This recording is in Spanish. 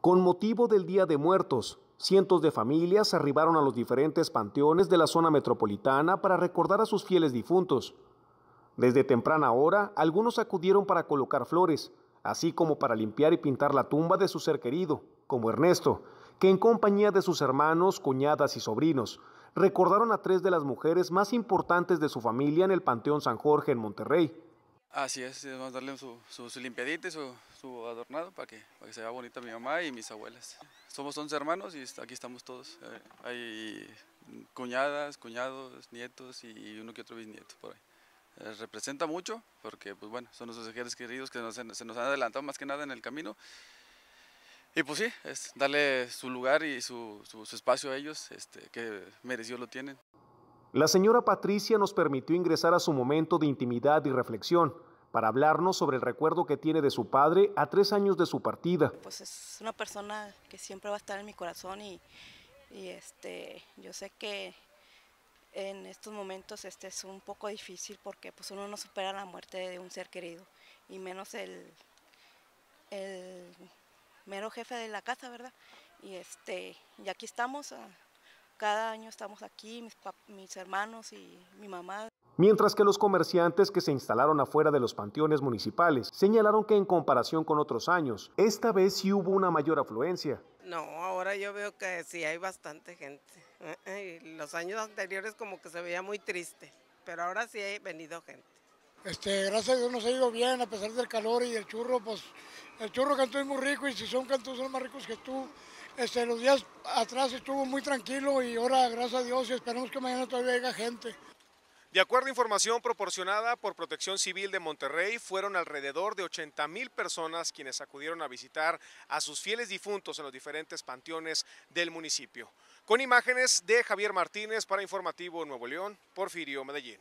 Con motivo del Día de Muertos, cientos de familias arribaron a los diferentes panteones de la zona metropolitana para recordar a sus fieles difuntos. Desde temprana hora, algunos acudieron para colocar flores, así como para limpiar y pintar la tumba de su ser querido, como Ernesto, que en compañía de sus hermanos, cuñadas y sobrinos, recordaron a tres de las mujeres más importantes de su familia en el Panteón San Jorge en Monterrey, Así es, vamos a darle su, su, su y su, adornado para que, para se vea bonita mi mamá y mis abuelas. Somos 11 hermanos y aquí estamos todos. Eh, hay cuñadas, cuñados, nietos y uno que otro bisnieto por ahí. Eh, representa mucho porque, pues bueno, son nuestros ejércitos queridos que se nos han adelantado más que nada en el camino. Y pues sí, es darle su lugar y su, espacio a ellos, este, que merecido lo tienen. La señora Patricia nos permitió ingresar a su momento de intimidad y reflexión para hablarnos sobre el recuerdo que tiene de su padre a tres años de su partida. Pues es una persona que siempre va a estar en mi corazón y, este, yo sé que en estos momentos este es un poco difícil porque pues uno no supera la muerte de un ser querido y menos el, el mero jefe de la casa, ¿verdad? Y este, y aquí estamos. Ah, cada año estamos aquí, mis, hermanos y mi mamá. Mientras que los comerciantes que se instalaron afuera de los panteones municipales señalaron que en comparación con otros años, esta vez sí hubo una mayor afluencia. No, ahora yo veo que sí hay bastante gente. Eh, eh, los años anteriores como que se veía muy triste, pero ahora sí ha venido gente. Este, gracias a Dios nos ha ido bien a pesar del calor y el churro, pues el churro cantó es muy rico y si son cantos son más ricos que tú. Este, los días atrás estuvo muy tranquilo y ahora gracias a Dios y esperamos que mañana todavía haya gente. De acuerdo a información proporcionada por Protección Civil de Monterrey, fueron alrededor de 80 mil personas quienes acudieron a visitar a sus fieles difuntos en los diferentes panteones del municipio. Con imágenes de Javier Martínez para Informativo Nuevo León, Porfirio Medellín.